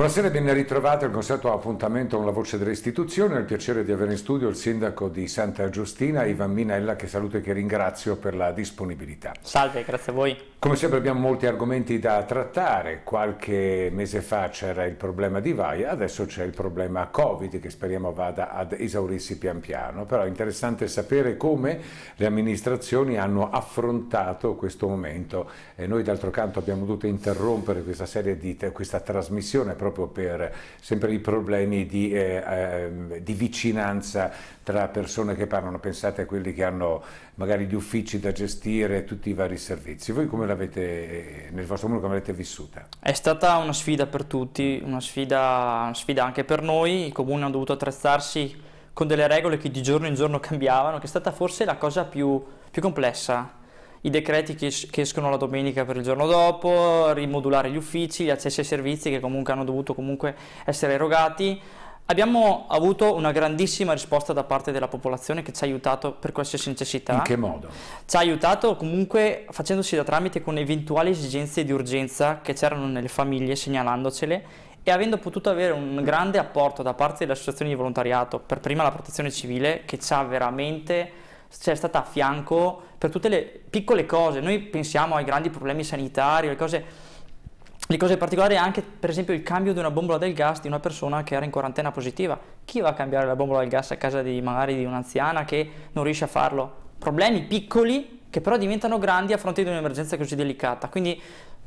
Buonasera e ben ritrovati al consueto appuntamento con la voce dell'istituzione. È il piacere di avere in studio il sindaco di Santa Giustina, Ivan Minella, che saluto e che ringrazio per la disponibilità. Salve, grazie a voi. Come sempre abbiamo molti argomenti da trattare. Qualche mese fa c'era il problema di Vaia, adesso c'è il problema Covid che speriamo vada ad esaurirsi pian piano. Però è interessante sapere come le amministrazioni hanno affrontato questo momento. E noi d'altro canto abbiamo dovuto interrompere questa serie di questa trasmissione proprio proprio per sempre i problemi di, eh, ehm, di vicinanza tra persone che parlano, pensate a quelli che hanno magari gli uffici da gestire, tutti i vari servizi. Voi come l'avete, eh, nel vostro mondo, come l'avete vissuta? È stata una sfida per tutti, una sfida, una sfida anche per noi, i comuni hanno dovuto attrezzarsi con delle regole che di giorno in giorno cambiavano, che è stata forse la cosa più, più complessa i decreti che, che, escono la domenica per il giorno dopo, rimodulare gli uffici, gli accessi ai servizi che comunque hanno dovuto comunque essere erogati. Abbiamo avuto una grandissima risposta da parte della popolazione che ci ha aiutato per qualsiasi necessità. In che modo? Ci ha aiutato comunque facendosi da tramite con eventuali esigenze di urgenza che c'erano nelle famiglie, segnalandocele e avendo potuto avere un grande apporto da parte delle associazioni di volontariato, per prima la protezione civile che ci ha veramente c'è stata a fianco per tutte le piccole cose. Noi pensiamo ai grandi problemi sanitari, alle cose, le cose particolari, anche per esempio il cambio di una bombola del gas di una persona che era in quarantena positiva. Chi va a cambiare la bombola del gas a casa di magari di un'anziana che non riesce a farlo? Problemi piccoli che però diventano grandi a fronte di un'emergenza così delicata. Quindi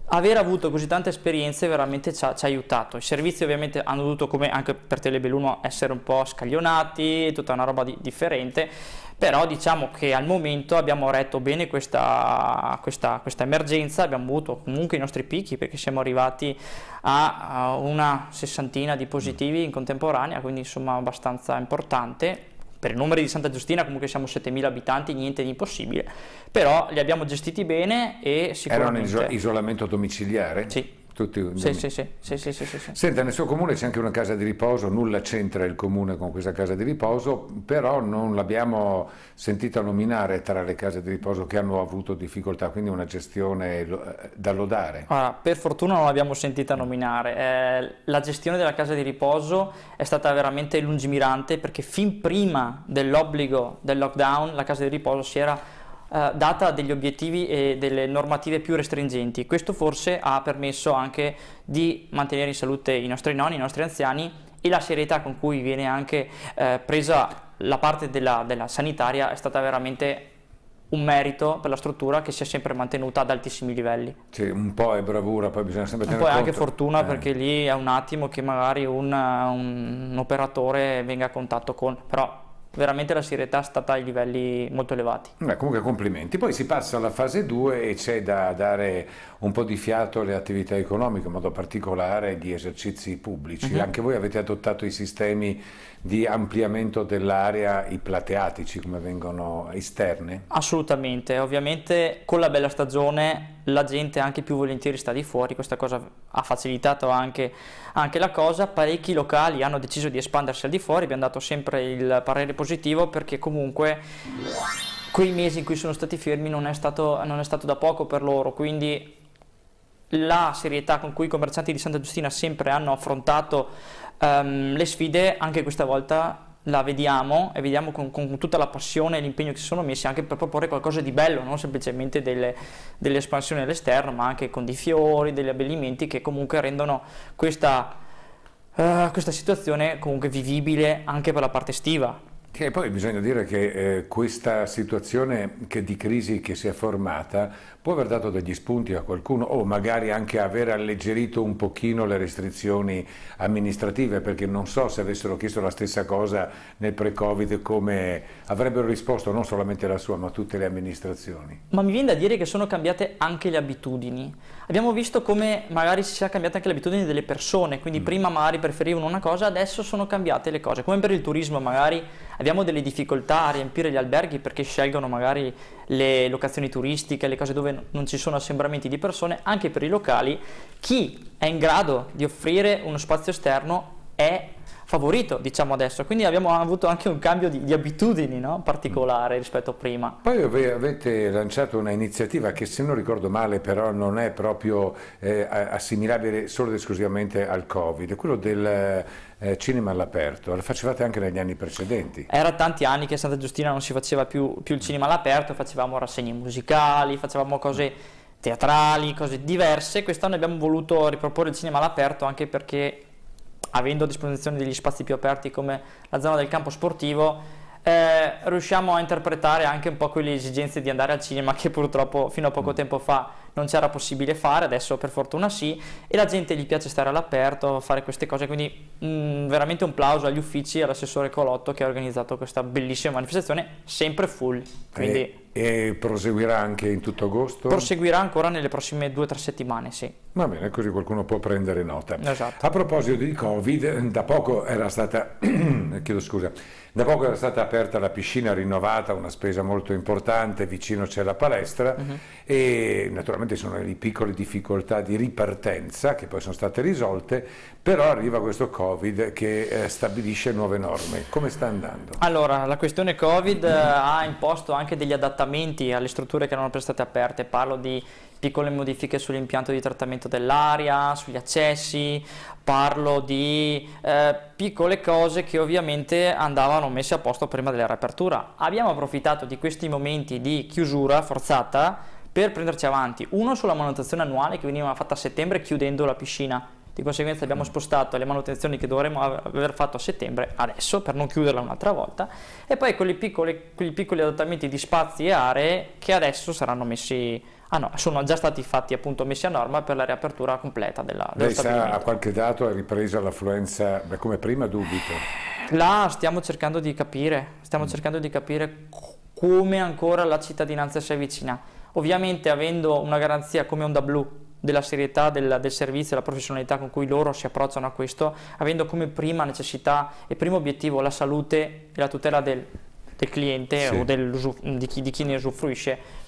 aver avuto così tante esperienze veramente ci ha, ci ha, aiutato. I servizi ovviamente hanno dovuto, come anche per Telebelluno, essere un po' scaglionati, tutta una roba di, differente, però diciamo che al momento abbiamo retto bene questa, questa, questa, emergenza, abbiamo avuto comunque i nostri picchi perché siamo arrivati a, a una sessantina di positivi in contemporanea, quindi insomma abbastanza importante per i numeri di Santa Giustina comunque siamo 7.000 abitanti, niente di impossibile, però li abbiamo gestiti bene e sicuramente... Erano in isolamento domiciliare? Sì, tutti sì, sì, sì, sì, sì, sì, sì, Senta, nel suo comune c'è anche una casa di riposo, nulla c'entra il comune con questa casa di riposo, però non l'abbiamo sentita nominare tra le case di riposo che hanno avuto difficoltà, quindi una gestione eh, da lodare. Allora, per fortuna non l'abbiamo sentita nominare. Eh, la gestione della casa di riposo è stata veramente lungimirante perché fin prima dell'obbligo del lockdown la casa di riposo si era eh, data degli obiettivi e delle normative più restringenti. Questo forse ha permesso anche di mantenere in salute i nostri nonni, i nostri anziani e la serietà con cui viene anche eh, presa la parte della, della sanitaria è stata veramente un merito per la struttura che si è sempre mantenuta ad altissimi livelli. Sì, un po' è bravura, poi bisogna sempre tenere conto. Poi è anche fortuna eh. perché lì è un attimo che magari un, un, un operatore venga a contatto con, però veramente la serietà è stata ai livelli molto elevati. Beh, comunque complimenti. Poi si passa alla fase 2 e c'è da dare un po' di fiato alle attività economiche, in modo particolare di esercizi pubblici. Mm -hmm. Anche voi avete adottato i sistemi di ampliamento dell'area, i plateatici come vengono esterne? Assolutamente, ovviamente con la bella stagione la gente anche più volentieri sta di fuori, questa cosa ha facilitato anche, anche la cosa, parecchi locali hanno deciso di espandersi al di fuori, abbiamo dato sempre il parere positivo perché comunque quei mesi in cui sono stati fermi non è stato, non è stato da poco per loro, quindi la serietà con cui i commercianti di Santa Giustina sempre hanno affrontato um, le sfide anche questa volta la vediamo e vediamo con, con tutta la passione e l'impegno che si sono messi anche per proporre qualcosa di bello, non semplicemente delle, delle espansioni all'esterno, ma anche con dei fiori, degli abbellimenti che comunque rendono questa, uh, questa situazione comunque vivibile anche per la parte estiva. E poi bisogna dire che eh, questa situazione che di crisi che si è formata può aver dato degli spunti a qualcuno o magari anche aver alleggerito un pochino le restrizioni amministrative perché non so se avessero chiesto la stessa cosa nel pre-covid come avrebbero risposto non solamente la sua ma tutte le amministrazioni. Ma mi viene da dire che sono cambiate anche le abitudini. Abbiamo visto come magari si sia cambiata anche le abitudini delle persone, quindi mm. prima magari preferivano una cosa, adesso sono cambiate le cose, come per il turismo magari abbiamo delle difficoltà a riempire gli alberghi perché scelgono magari le locazioni turistiche, le case dove non ci sono assembramenti di persone, anche per i locali, chi è in grado di offrire uno spazio esterno è favorito, diciamo adesso. Quindi abbiamo avuto anche un cambio di, di abitudini no? particolare rispetto a prima. Poi avete lanciato un'iniziativa che se non ricordo male però non è proprio eh, assimilabile solo ed esclusivamente al Covid, quello del eh, cinema all'aperto, lo facevate anche negli anni precedenti. Era tanti anni che a Santa Giustina non si faceva più, più il cinema all'aperto, facevamo rassegne musicali, facevamo cose teatrali, cose diverse, quest'anno abbiamo voluto riproporre il cinema all'aperto anche perché avendo a disposizione degli spazi più aperti come la zona del campo sportivo, eh, riusciamo a interpretare anche un po' quelle esigenze di andare al cinema che purtroppo fino a poco mm. tempo fa non c'era possibile fare, adesso per fortuna sì, e la gente gli piace stare all'aperto, fare queste cose, quindi mh, mm, veramente un plauso agli uffici e all'assessore Colotto che ha organizzato questa bellissima manifestazione, sempre full. Quindi... E, e proseguirà anche in tutto agosto? Proseguirà ancora nelle prossime due o tre settimane, sì. Va bene, così qualcuno può prendere nota. Esatto. A proposito di Covid, da poco era stata, chiedo scusa, da poco era stata aperta la piscina rinnovata, una spesa molto importante, vicino c'è la palestra uh-huh. e naturalmente sono le piccole difficoltà di ripartenza che poi sono state risolte, però arriva questo Covid che eh, stabilisce nuove norme. Come sta andando? Allora, la questione Covid eh, ha imposto anche degli adattamenti alle strutture che erano prestate aperte, parlo di piccole modifiche sull'impianto di trattamento dell'aria, sugli accessi, parlo di eh, piccole cose che ovviamente andavano messe a posto prima della riapertura. Abbiamo approfittato di questi momenti di chiusura forzata per prenderci avanti, uno sulla manutenzione annuale che veniva fatta a settembre chiudendo la piscina, di conseguenza abbiamo mm. spostato le manutenzioni che dovremmo aver fatto a settembre adesso per non chiuderla un'altra volta e poi quegli piccoli, quegli piccoli adattamenti di spazi e aree che adesso saranno messi Ah no, sono già stati fatti appunto messi a norma per la riapertura completa della, dello Lei sa a qualche dato è ripresa l'affluenza come prima dubito? Là stiamo cercando di capire, stiamo mm. cercando di capire come ancora la cittadinanza si avvicina. Ovviamente avendo una garanzia come onda blu della serietà del, del servizio e la professionalità con cui loro si approcciano a questo, avendo come prima necessità e primo obiettivo la salute e la tutela del, del cliente sì. o del, di, chi, di chi ne usufruisce,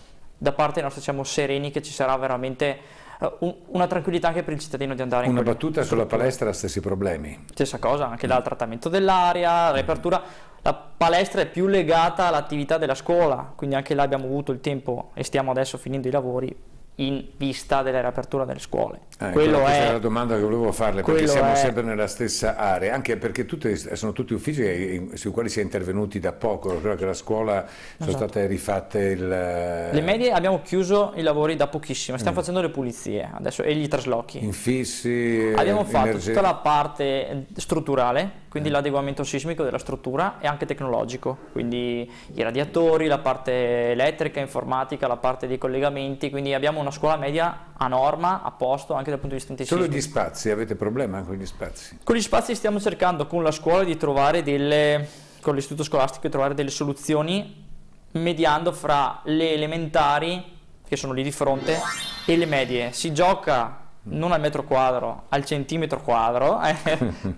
da parte nostra siamo sereni che ci sarà veramente eh, una tranquillità anche per il cittadino di andare una in Una battuta struttura. sulla palestra, stessi problemi. Stessa cosa, anche mm. dal trattamento dell'aria, mm. l'apertura La palestra è più legata all'attività della scuola, quindi anche là abbiamo avuto il tempo e stiamo adesso finendo i lavori in vista della riapertura delle scuole. Ah, ecco, quello questa è la domanda che volevo farle, perché siamo è... sempre nella stessa area, anche perché tutte, sono tutti uffici sui quali si è intervenuti da poco, credo che la scuola esatto. sono state rifatte il... Le medie abbiamo chiuso i lavori da pochissimo, stiamo mm. facendo le pulizie adesso e gli traslochi. Infissi... Abbiamo fatto energia... tutta la parte strutturale, quindi eh. l'adeguamento sismico della struttura e anche tecnologico, quindi i radiatori, la parte elettrica, informatica, la parte dei collegamenti, quindi abbiamo una scuola media a norma, a posto anche dal punto di vista antisismico. Solo gli spazi, avete problema con gli spazi? Con gli spazi stiamo cercando con la scuola di trovare delle, con l'istituto scolastico di trovare delle soluzioni mediando fra le elementari, che sono lì di fronte, e le medie. Si gioca non al metro quadro, al centimetro quadro, eh,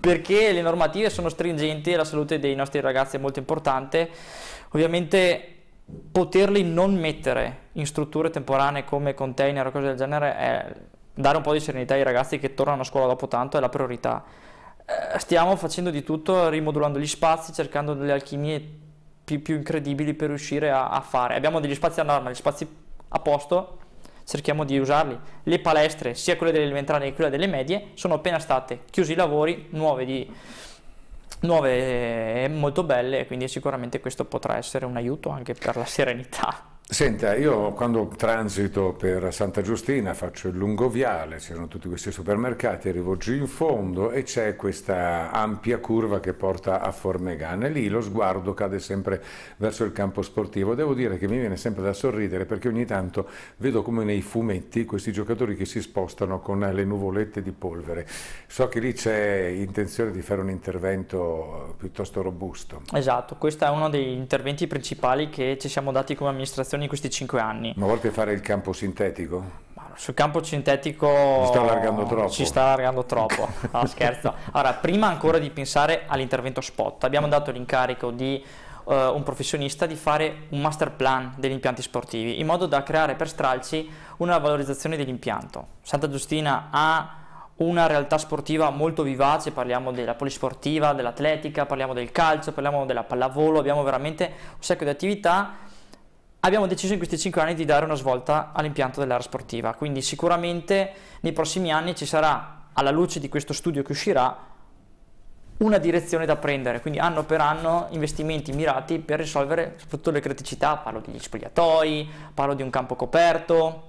perché le normative sono stringenti e la salute dei nostri ragazzi è molto importante. Ovviamente poterli non mettere in strutture temporanee come container o cose del genere è dare un po' di serenità ai ragazzi che tornano a scuola dopo tanto è la priorità. Eh, stiamo facendo di tutto, rimodulando gli spazi, cercando delle alchimie più, più incredibili per riuscire a, a, fare. Abbiamo degli spazi a norma, gli spazi a posto, cerchiamo di usarli. Le palestre, sia quelle delle elementari che quelle delle medie, sono appena state chiusi i lavori, nuove, di, nuove eh, molto belle, quindi sicuramente questo potrà essere un aiuto anche per la serenità. Senta, io quando transito per Santa Giustina faccio il lungo lungoviale, c'erano tutti questi supermercati, arrivo giù in fondo e c'è questa ampia curva che porta a e Lì lo sguardo cade sempre verso il campo sportivo. Devo dire che mi viene sempre da sorridere perché ogni tanto vedo come nei fumetti questi giocatori che si spostano con le nuvolette di polvere. So che lì c'è intenzione di fare un intervento piuttosto robusto. Esatto, questo è uno degli interventi principali che ci siamo dati come amministrazione in questi cinque anni. Ma vuol fare il campo sintetico? sul campo sintetico sta allargando ci sta allargando troppo. No, scherzo. Allora, prima ancora di pensare all'intervento spot, abbiamo dato l'incarico di uh, un professionista di fare un master plan degli impianti sportivi, in modo da creare per stralci una valorizzazione dell'impianto. Santa Giustina ha una realtà sportiva molto vivace, parliamo della polisportiva, dell'atletica, parliamo del calcio, parliamo della pallavolo, abbiamo veramente un sacco di attività abbiamo deciso in questi 5 anni di dare una svolta all'impianto dell'area sportiva, quindi sicuramente nei prossimi anni ci sarà, alla luce di questo studio che uscirà, una direzione da prendere, quindi anno per anno investimenti mirati per risolvere soprattutto le criticità, parlo degli spogliatoi, parlo di un campo coperto,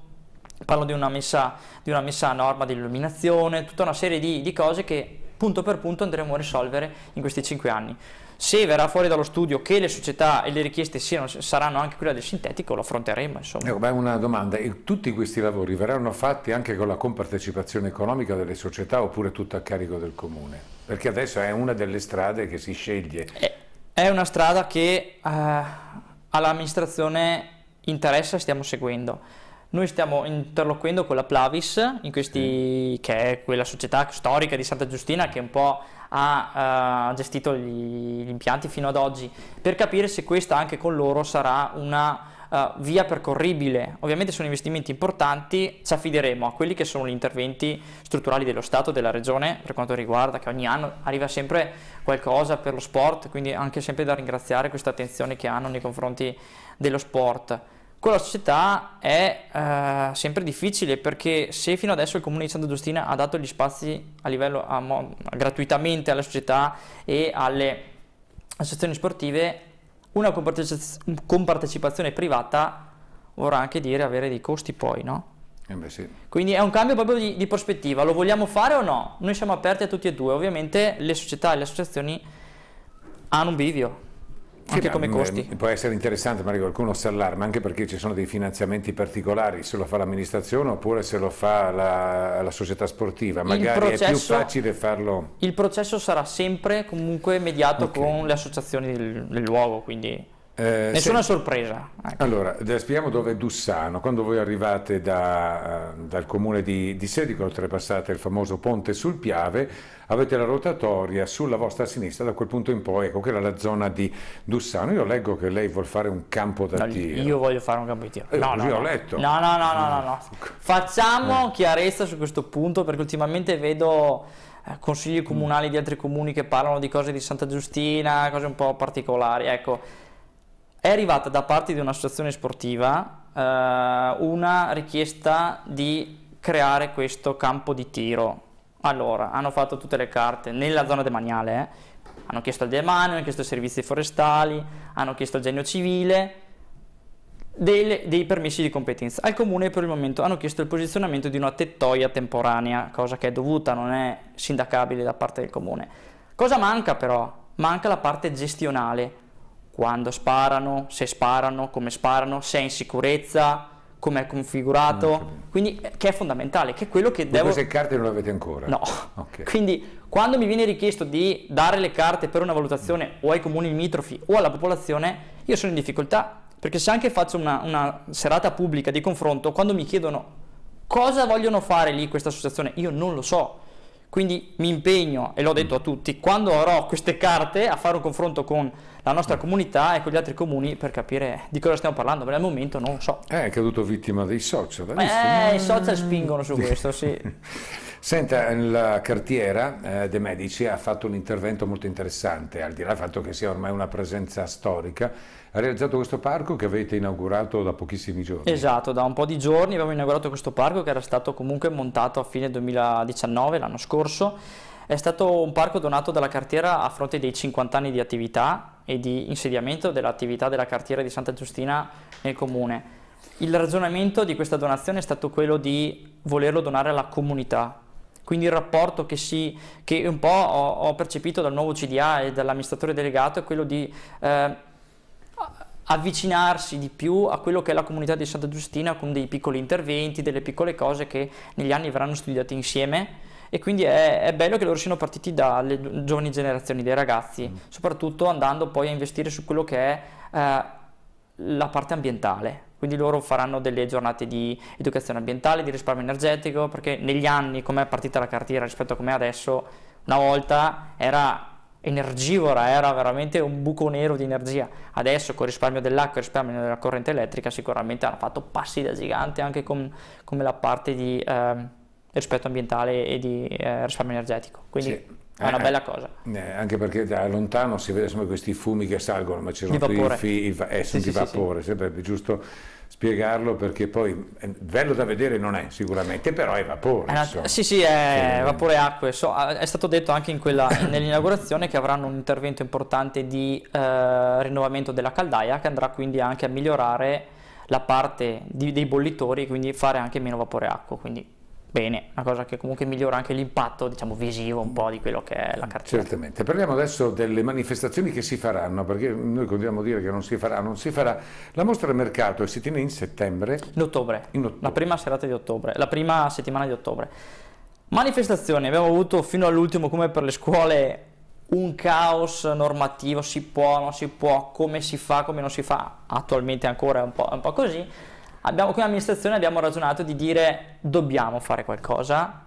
parlo di una messa, di una messa a norma di illuminazione, tutta una serie di, di cose che punto per punto andremo a risolvere in questi 5 anni. Se verrà fuori dallo studio che le società e le richieste siano, saranno anche quelle del sintetico, lo affronteremo. Insomma. Ecco, beh, una domanda, tutti questi lavori verranno fatti anche con la compartecipazione economica delle società oppure tutto a carico del comune? Perché adesso è una delle strade che si sceglie. È una strada che eh, all'amministrazione interessa e stiamo seguendo noi stiamo interloquendo con la Plavis, questi, che è quella società storica di Santa Giustina che un po' ha uh, gestito gli, gli, impianti fino ad oggi, per capire se questa anche con loro sarà una uh, via percorribile. Ovviamente sono investimenti importanti, ci affideremo a quelli che sono gli interventi strutturali dello Stato, della Regione, per quanto riguarda che ogni anno arriva sempre qualcosa per lo sport, quindi anche sempre da ringraziare questa attenzione che hanno nei confronti dello sport con la società è eh, sempre difficile perché se fino adesso il comune di Santa Giustina ha dato gli spazi a livello, a mo, gratuitamente alla società e alle associazioni sportive una compartecipazione, privata vorrà anche dire avere dei costi poi no? Eh sì. Quindi è un cambio proprio di, di, prospettiva, lo vogliamo fare o no? Noi siamo aperti a tutti e due, ovviamente le società e le associazioni hanno un bivio, anche come eh, costi. Può essere interessante, magari qualcuno si allarma, anche perché ci sono dei finanziamenti particolari, se lo fa l'amministrazione oppure se lo fa la, la società sportiva, magari processo, è più facile farlo. Il processo sarà sempre comunque mediato okay. con le associazioni del, del luogo, quindi eh, Nessuna se... sorpresa. Anche. Ecco. Allora, eh, spieghiamo dove è Dussano. Quando voi arrivate da, eh, dal comune di, di Sedico, oltrepassate il famoso ponte sul Piave, avete la rotatoria sulla vostra sinistra, da quel punto in poi, ecco che era la zona di Dussano. Io leggo che lei vuol fare un campo da no, tiro. Io voglio fare un campo di tiro. Eh, no, no, no, ho letto. No, no, no, no, no. no. Ecco. Facciamo eh. chiarezza su questo punto perché ultimamente vedo consigli comunali di altri comuni che parlano di cose di Santa Giustina, cose un po' particolari. Ecco, è arrivata da parte di un'associazione sportiva eh, una richiesta di creare questo campo di tiro. Allora, hanno fatto tutte le carte nella zona demaniale, eh. hanno chiesto al demanio, hanno chiesto ai servizi forestali, hanno chiesto al genio civile dei, dei permessi di competenza. Al comune per il momento hanno chiesto il posizionamento di una tettoia temporanea, cosa che è dovuta, non è sindacabile da parte del comune. Cosa manca però? Manca la parte gestionale quando sparano, se sparano, come sparano, se è in sicurezza, come è configurato, quindi eh, che è fondamentale, che è quello che Voi devo... Queste carte non le avete ancora? No, okay. quindi quando mi viene richiesto di dare le carte per una valutazione mm. o ai comuni limitrofi o alla popolazione, io sono in difficoltà, perché se anche faccio una, una serata pubblica di confronto, quando mi chiedono cosa vogliono fare lì questa associazione, io non lo so, quindi mi impegno, e l'ho detto a tutti, quando avrò queste carte a fare un confronto con la nostra mm. comunità e con gli altri comuni per capire di cosa stiamo parlando, perché al momento non so. Eh, è caduto vittima dei social. Eh, i social spingono su mm. questo, sì. Senta, la cartiera eh, De Medici ha fatto un intervento molto interessante, al di là del fatto che sia ormai una presenza storica, ha realizzato questo parco che avete inaugurato da pochissimi giorni. Esatto, da un po' di giorni abbiamo inaugurato questo parco che era stato comunque montato a fine 2019, l'anno scorso. È stato un parco donato dalla cartiera a fronte dei 50 anni di attività e di insediamento dell'attività della cartiera di Santa Giustina nel comune. Il ragionamento di questa donazione è stato quello di volerlo donare alla comunità, quindi il rapporto che, si, che un po' ho, ho, percepito dal nuovo CDA e dall'amministratore delegato è quello di eh, avvicinarsi di più a quello che è la comunità di Santa Giustina con dei piccoli interventi, delle piccole cose che negli anni verranno studiate insieme e quindi è, è bello che loro siano partiti dalle giovani generazioni, dai ragazzi, mm. soprattutto andando poi a investire su quello che è eh, la parte ambientale quindi loro faranno delle giornate di educazione ambientale, di risparmio energetico, perché negli anni, com'è partita la cartiera rispetto a com'è adesso, una volta era energivora, era veramente un buco nero di energia. Adesso con il risparmio dell'acqua e risparmio della corrente elettrica sicuramente hanno fatto passi da gigante anche con, come la parte di eh, rispetto ambientale e di eh, risparmio energetico. Quindi sì. È una eh, bella cosa. Eh, eh, anche perché da lontano si vede sempre questi fumi che salgono, ma ci sono tutti i, fi, eh, sì, sì, vapore, sì, sempre più giusto spiegarlo perché poi è eh, bello da vedere non è sicuramente, però è vapore. Una, sì, sì, è vapore acque. So, ah, è stato detto anche nell'inaugurazione che avranno un intervento importante di eh, rinnovamento della caldaia che andrà quindi anche a migliorare la parte di, dei bollitori, quindi fare anche meno vapore e acqua. Quindi bene, una cosa che comunque migliora anche l'impatto diciamo, visivo un po' di quello che è la cartina. Certamente, parliamo adesso delle manifestazioni che si faranno, perché noi continuiamo a dire che non si farà, non si farà. La mostra mercato si tiene in settembre? In ottobre, in ottobre. la prima serata di ottobre, la prima settimana di ottobre. Manifestazioni, abbiamo avuto fino all'ultimo come per le scuole un caos normativo, si può, non si può, come si fa, come non si fa, attualmente ancora è un po', un po così abbiamo, come amministrazione abbiamo ragionato di dire dobbiamo fare qualcosa,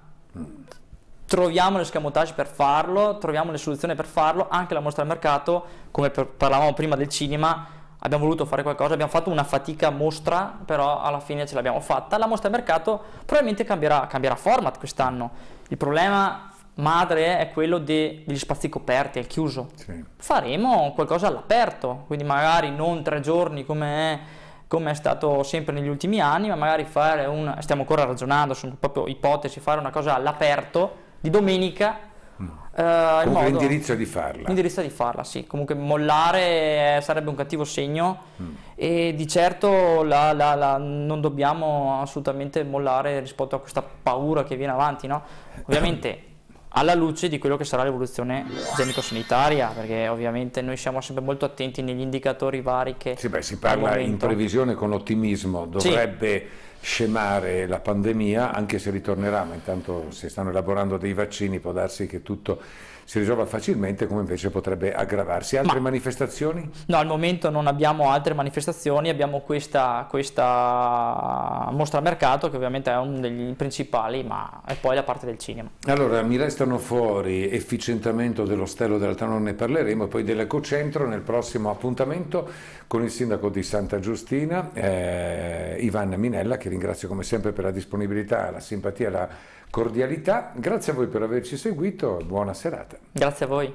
troviamo le scamotage per farlo, troviamo le soluzioni per farlo, anche la mostra al mercato, come parlavamo prima del cinema, abbiamo voluto fare qualcosa, abbiamo fatto una fatica mostra, però alla fine ce l'abbiamo fatta. La mostra al mercato probabilmente cambierà, cambierà format quest'anno. Il problema madre è quello de, degli spazi coperti, al chiuso. Sì. Faremo qualcosa all'aperto, quindi magari non tre giorni come è come è stato sempre negli ultimi anni, ma magari fare un, stiamo ancora ragionando, sono proprio ipotesi, fare una cosa all'aperto di domenica. Mm. Eh, l'indirizzo di farla. L'indirizzo di farla, sì. Comunque mollare sarebbe un cattivo segno mm. e di certo la, la, la, non dobbiamo assolutamente mollare rispetto a questa paura che viene avanti, no? Ovviamente alla luce di quello che sarà l'evoluzione igienico-sanitaria, perché ovviamente noi siamo sempre molto attenti negli indicatori vari che... Sì, beh, si parla in previsione con ottimismo, dovrebbe... Sì scemare la pandemia, anche se ritornerà, ma intanto si stanno elaborando dei vaccini, può darsi che tutto si risolva facilmente come invece potrebbe aggravarsi. Altre Ma, manifestazioni? No, al momento non abbiamo altre manifestazioni, abbiamo questa, questa mostra mercato che ovviamente è uno degli principali, ma è poi la parte del cinema. Allora, mi restano fuori efficientamento dell'ostello dell'Altano, non ne parleremo, poi dell'Ecocentro nel prossimo appuntamento con il sindaco di Santa Giustina, eh, Ivan Minella, che ringrazio come sempre per la disponibilità, la simpatia, la cordialità. Grazie a voi per averci seguito e buona serata. Grazie a voi.